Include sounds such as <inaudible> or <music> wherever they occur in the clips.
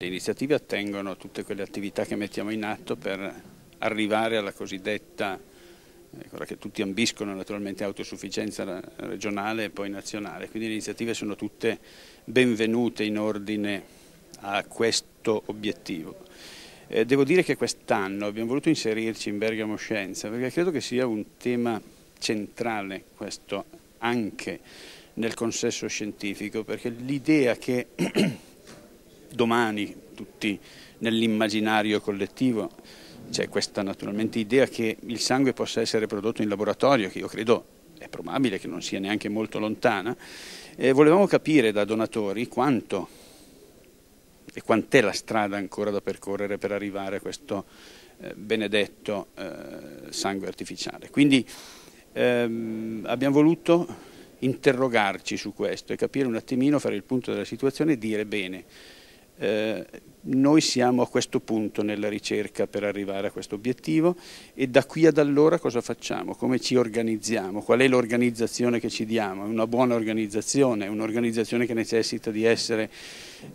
Le iniziative attengono a tutte quelle attività che mettiamo in atto per arrivare alla cosiddetta, eh, quella che tutti ambiscono naturalmente, autosufficienza regionale e poi nazionale. Quindi le iniziative sono tutte benvenute in ordine a questo obiettivo. Eh, devo dire che quest'anno abbiamo voluto inserirci in Bergamo Scienza perché credo che sia un tema centrale questo anche nel consesso scientifico perché l'idea che <clears throat> domani tutti nell'immaginario collettivo c'è questa naturalmente idea che il sangue possa essere prodotto in laboratorio, che io credo è probabile che non sia neanche molto lontana, e volevamo capire da donatori quanto e quant'è la strada ancora da percorrere per arrivare a questo eh, benedetto eh, sangue artificiale. Quindi ehm, abbiamo voluto interrogarci su questo e capire un attimino, fare il punto della situazione e dire bene, eh, noi siamo a questo punto nella ricerca per arrivare a questo obiettivo e da qui ad allora cosa facciamo? Come ci organizziamo? Qual è l'organizzazione che ci diamo? È una buona organizzazione, è un'organizzazione che necessita di essere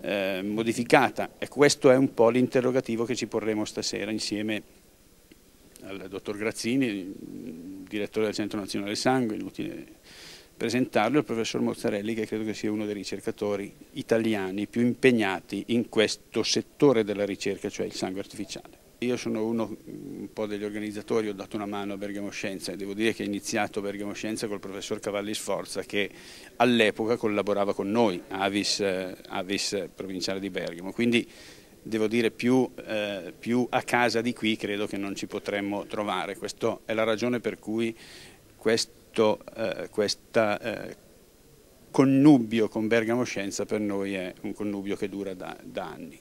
eh, modificata e questo è un po' l'interrogativo che ci porremo stasera insieme al dottor Grazzini, direttore del Centro Nazionale Sangue, inutile presentarlo al professor Mozzarelli che credo che sia uno dei ricercatori italiani più impegnati in questo settore della ricerca, cioè il sangue artificiale. Io sono uno un po' degli organizzatori, ho dato una mano a Bergamo Scienza e devo dire che ho iniziato Bergamo Scienza col professor Cavalli Sforza che all'epoca collaborava con noi, Avis, eh, Avis provinciale di Bergamo, quindi devo dire più, eh, più a casa di qui credo che non ci potremmo trovare, questa è la ragione per cui questo questo eh, questa, eh, connubio con Bergamo Scienza per noi è un connubio che dura da, da anni.